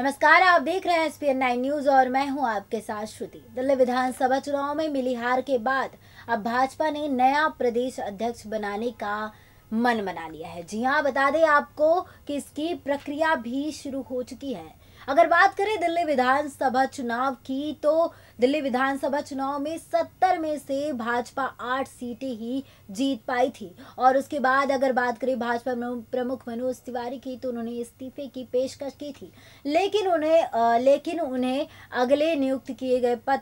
नमस्कार आप देख रहे हैं एसपीएन नाइन न्यूज और मैं हूं आपके साथ श्रुति दिल्ली विधानसभा चुनाव में मिली हार के बाद अब भाजपा ने नया प्रदेश अध्यक्ष बनाने का मन बना लिया है जी हाँ बता दें आपको कि इसकी प्रक्रिया भी शुरू हो चुकी है अगर बात करें दिल्ली विधानसभा चुनाव की तो दिल्ली विधानसभा चुनाव में सत्तर में से भाजपा आठ सीटें ही जीत पाई थी और उसके बाद अगर बात करें भाजपा प्रमुख मनोज तिवारी की तो उन्होंने इस्तीफे की पेशकश की थी लेकिन उन्हें लेकिन उन्हें अगले नियुक्त किए गए पद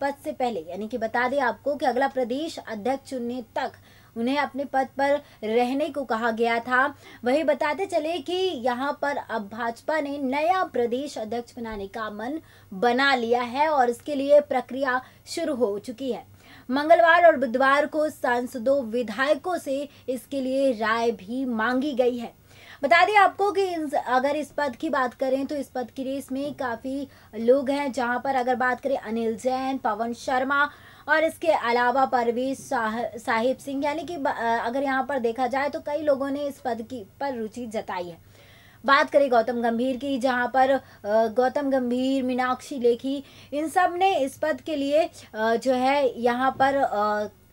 पद से पहले यानी कि बता दें आपको कि अगला प्रदेश अध्यक्ष चुनने तक उन्हें अपने पद पर रहने को कहा गया था वही बताते चले कि यहाँ पर अब भाजपा ने नया प्रदेश अध्यक्ष बनाने का मन बना लिया है और इसके लिए प्रक्रिया शुरू हो चुकी है मंगलवार और बुधवार को सांसदों विधायकों से इसके लिए राय भी मांगी गई है बता दें आपको कि अगर इस पद की बात करें तो इस पद की रेस में काफ़ी लोग हैं जहां पर अगर बात करें अनिल जैन पवन शर्मा और इसके अलावा परवीज साहिब सिंह यानी कि अगर यहाँ पर देखा जाए तो कई लोगों ने इस पद की पर रुचि जताई है बात करें गौतम गंभीर की जहाँ पर गौतम गंभीर मीनाक्षी लेखी इन सब ने इस पद के लिए जो है यहाँ पर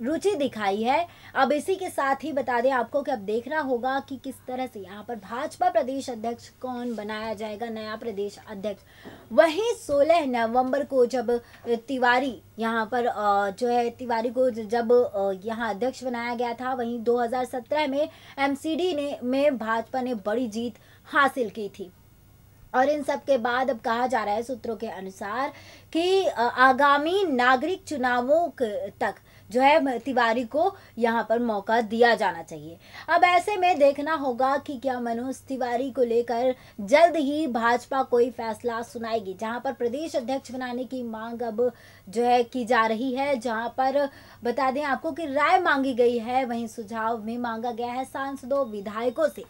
रुचि दिखाई है अब इसी के साथ ही बता दें आपको कि अब देखना होगा कि किस तरह से यहाँ पर भाजपा प्रदेश अध्यक्ष कौन बनाया जाएगा नया प्रदेश अध्यक्ष वहीं 16 नवंबर को जब तिवारी यहाँ पर जो है तिवारी को जब यहाँ अध्यक्ष बनाया गया था वहीं 2017 में एमसीडी ने में भाजपा ने बड़ी जीत हासिल की थी और इन सब के बाद अब कहा जा रहा है सूत्रों के अनुसार कि आगामी नागरिक चुनावों तक जो है तिवारी को यहाँ पर मौका दिया जाना चाहिए अब ऐसे में देखना होगा कि क्या मनोज तिवारी को लेकर जल्द ही भाजपा कोई फैसला सुनाएगी जहाँ पर प्रदेश अध्यक्ष बनाने की मांग अब जो है की जा रही है जहाँ पर बता दें आपको कि राय मांगी गई है वहीं सुझाव में मांगा गया है सांसदों विधायकों से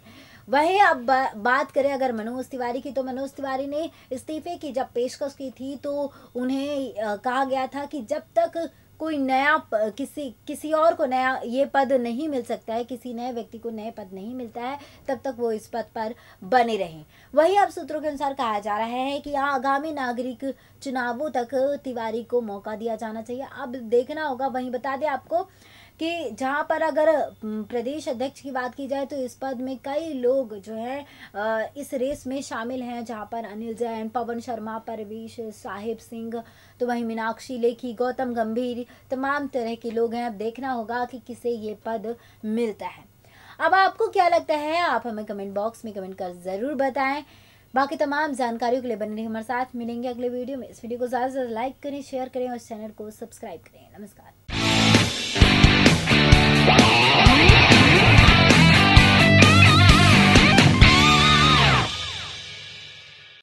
वही अब बात करें अगर मनोज तिवारी की तो मनोज तिवारी ने इस्तीफे की जब पेशकश की थी तो उन्हें कहा गया था कि जब तक कोई नया किसी किसी और को नया ये पद नहीं मिल सकता है किसी नए व्यक्ति को नए पद नहीं मिलता है तब तक वो इस पद पर बने रहें वही अब सूत्रों के अनुसार कहा जा रहा है कि आगामी नागरिक चुनावों तक तिवारी को मौका दिया जाना चाहिए अब देखना होगा वहीं बता दें आपको कि जहाँ पर अगर प्रदेश अध्यक्ष की बात की जाए तो इस पद में कई लोग जो हैं इस रेस में शामिल हैं जहाँ पर अनिल जैन पवन शर्मा परवीश साहिब सिंह तो वहीं मीनाक्षी लेखी गौतम गंभीर तमाम तरह के लोग हैं अब देखना होगा कि किसे ये पद मिलता है अब आपको क्या लगता है आप हमें कमेंट बॉक्स में कमेंट कर ज़रूर बताएं बाकी तमाम जानकारियों के लिए बने रहिए हमारे साथ मिलेंगे अगले वीडियो में इस वीडियो को ज़्यादा से ज़्यादा लाइक करें शेयर करें और चैनल को सब्सक्राइब करें नमस्कार